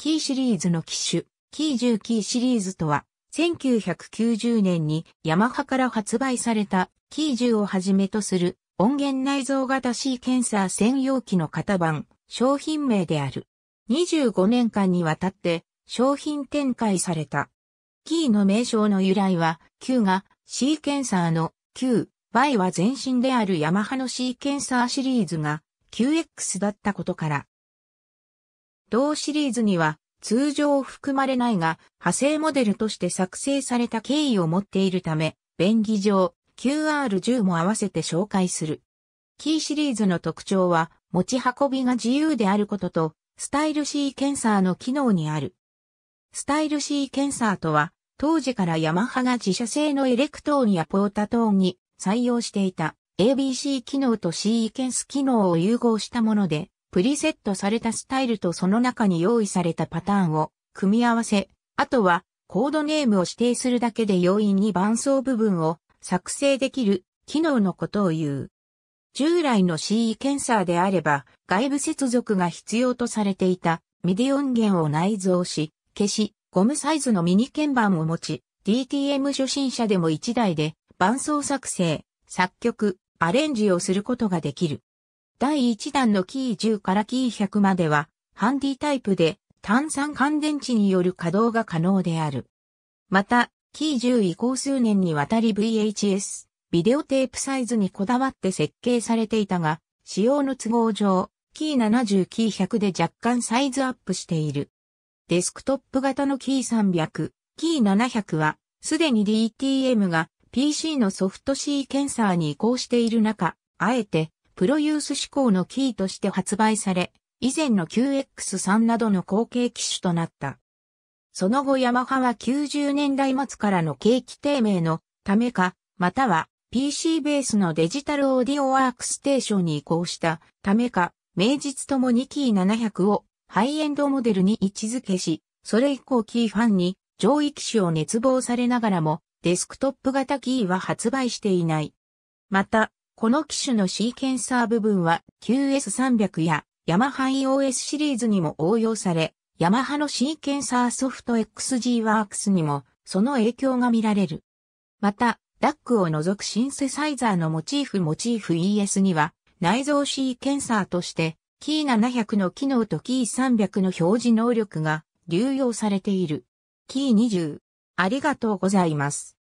キーシリーズの機種、キー10キーシリーズとは、1990年にヤマハから発売されたキー10をはじめとする音源内蔵型シーケンサー専用機の型番、商品名である。25年間にわたって商品展開された。キーの名称の由来は、Q がシーケンサーの Q、Y は前身であるヤマハのシーケンサーシリーズが QX だったことから、同シリーズには通常含まれないが、派生モデルとして作成された経緯を持っているため、便宜上 QR10 も合わせて紹介する。キーシリーズの特徴は、持ち運びが自由であることと、スタイルシーケンサーの機能にある。スタイルシーケンサーとは、当時からヤマハが自社製のエレクトーンやポータトーンに採用していた ABC 機能とシーケンス機能を融合したもので、プリセットされたスタイルとその中に用意されたパターンを組み合わせ、あとはコードネームを指定するだけで容易に伴奏部分を作成できる機能のことを言う。従来の CE ケンサーであれば外部接続が必要とされていたミディ音源を内蔵し、消し、ゴムサイズのミニ鍵盤を持ち、DTM 初心者でも1台で伴奏作成、作曲、アレンジをすることができる。第1弾のキー10からキー100までは、ハンディタイプで炭酸乾電池による稼働が可能である。また、キー10以降数年にわたり VHS、ビデオテープサイズにこだわって設計されていたが、使用の都合上、キー70キー100で若干サイズアップしている。デスクトップ型のキー300、キー700は、すでに DTM が PC のソフトシーケンサーに移行している中、あえてプロユース志向のキーとして発売され、以前の QX3 などの後継機種となった。その後ヤマハは90年代末からの景気低迷のためか、または PC ベースのデジタルオーディオワークステーションに移行したためか、名実ともにキー700をハイエンドモデルに位置づけし、それ以降キーファンに上位機種を熱望されながらもデスクトップ型キーは発売していない。また、この機種のシーケンサー部分は QS300 やヤマハ EOS シリーズにも応用され、ヤマハのシーケンサーソフト XG ワークスにもその影響が見られる。また、ダックを除くシンセサイザーのモチーフモチーフ ES には内蔵シーケンサーとしてキー700の機能とキー300の表示能力が流用されている。キー20。ありがとうございます。